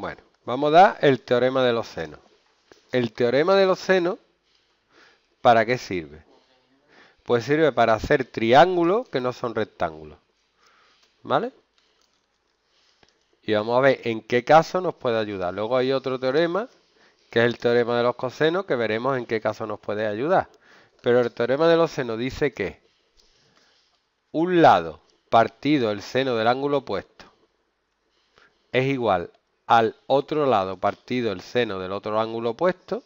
Bueno, vamos a dar el teorema de los senos. El teorema de los senos, ¿para qué sirve? Pues sirve para hacer triángulos que no son rectángulos. ¿Vale? Y vamos a ver en qué caso nos puede ayudar. Luego hay otro teorema, que es el teorema de los cosenos, que veremos en qué caso nos puede ayudar. Pero el teorema de los senos dice que un lado partido el seno del ángulo opuesto es igual al otro lado partido el seno del otro ángulo opuesto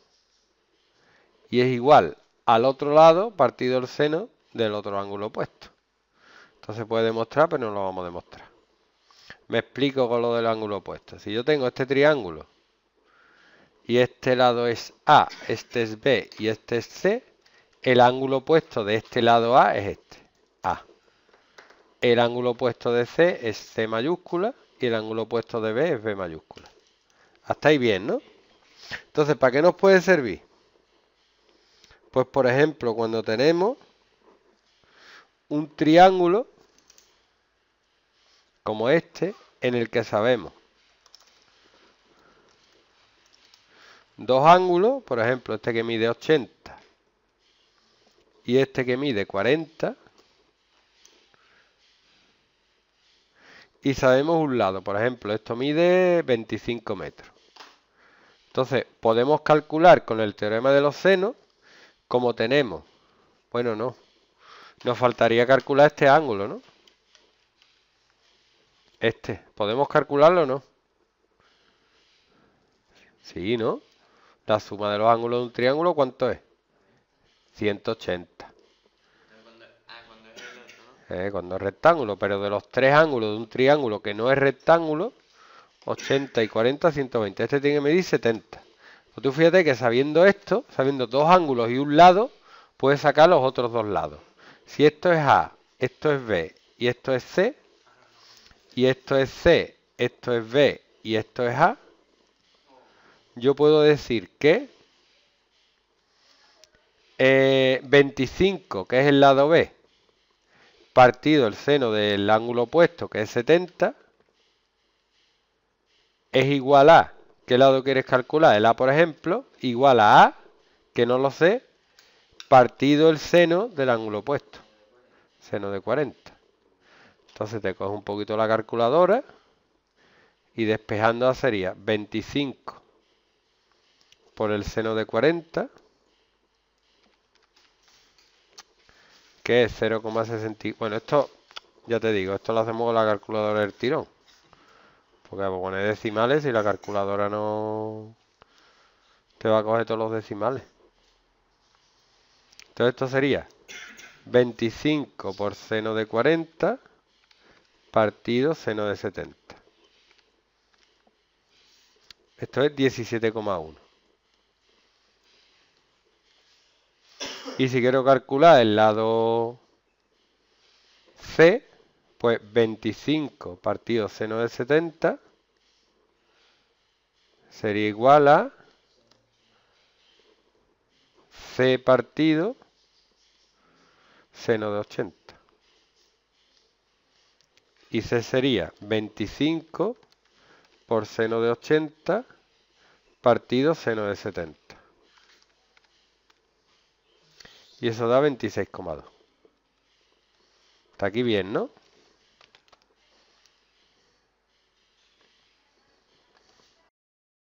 y es igual al otro lado partido el seno del otro ángulo opuesto. Entonces se puede demostrar, pero no lo vamos a demostrar. Me explico con lo del ángulo opuesto. Si yo tengo este triángulo y este lado es A, este es B y este es C, el ángulo opuesto de este lado A es este, A. El ángulo opuesto de C es C mayúscula y el ángulo opuesto de B es B mayúscula. Hasta ahí bien, ¿no? Entonces, ¿para qué nos puede servir? Pues, por ejemplo, cuando tenemos un triángulo como este, en el que sabemos dos ángulos, por ejemplo, este que mide 80 y este que mide 40, y sabemos un lado. Por ejemplo, esto mide 25 metros. Entonces, podemos calcular con el teorema de los senos como tenemos. Bueno, no. Nos faltaría calcular este ángulo, ¿no? Este. ¿Podemos calcularlo o no? Sí, ¿no? La suma de los ángulos de un triángulo, ¿cuánto es? 180. ¿eh? cuando es rectángulo, pero de los tres ángulos de un triángulo que no es rectángulo, 80 y 40, 120. Este tiene que medir 70. Pues tú fíjate que sabiendo esto, sabiendo dos ángulos y un lado, puedes sacar los otros dos lados. Si esto es A, esto es B y esto es C, y esto es C, esto es B y esto es A, yo puedo decir que 25, eh, que es el lado B, partido el seno del ángulo opuesto, que es 70, es igual a, ¿qué lado quieres calcular? El A, por ejemplo, igual a A, que no lo sé, partido el seno del ángulo opuesto, seno de 40. Entonces te coges un poquito la calculadora y despejando sería 25 por el seno de 40 que es 0,60. Bueno, esto, ya te digo, esto lo hacemos con la calculadora del tirón. Porque vamos poner decimales y la calculadora no te va a coger todos los decimales. Entonces esto sería 25 por seno de 40 partido seno de 70. Esto es 17,1. Y si quiero calcular el lado C, pues 25 partido seno de 70 sería igual a C partido seno de 80. Y C sería 25 por seno de 80 partido seno de 70. Y eso da 26,2. Está aquí bien, ¿no?